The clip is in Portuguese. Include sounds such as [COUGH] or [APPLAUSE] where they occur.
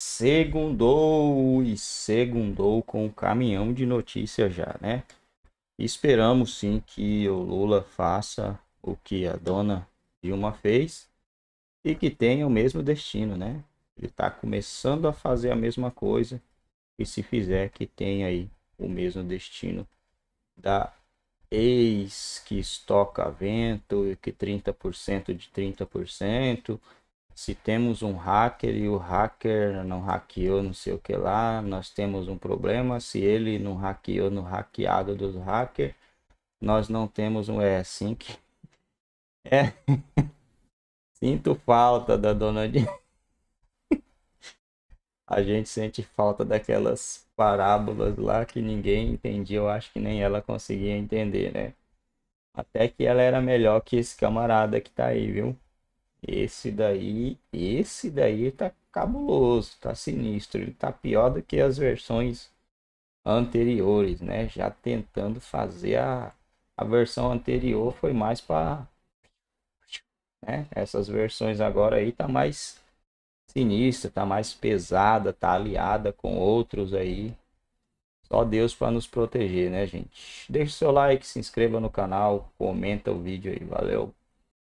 Segundou e segundou com o caminhão de notícias já, né? Esperamos sim que o Lula faça o que a dona Dilma fez e que tenha o mesmo destino, né? Ele está começando a fazer a mesma coisa e se fizer que tenha aí o mesmo destino da ex que estoca vento e que 30% de 30%, se temos um hacker e o hacker não hackeou não sei o que lá, nós temos um problema. Se ele não hackeou no hackeado dos hacker, nós não temos um. É assim [LAUGHS] que. É. Sinto falta da dona de. [LAUGHS] A gente sente falta daquelas parábolas lá que ninguém entendia, eu acho que nem ela conseguia entender, né? Até que ela era melhor que esse camarada que tá aí, viu? Esse daí, esse daí tá cabuloso, tá sinistro, ele tá pior do que as versões anteriores, né? Já tentando fazer a, a versão anterior foi mais para né? Essas versões agora aí tá mais sinistra, tá mais pesada, tá aliada com outros aí. Só Deus para nos proteger, né, gente? Deixe seu like, se inscreva no canal, comenta o vídeo aí, valeu.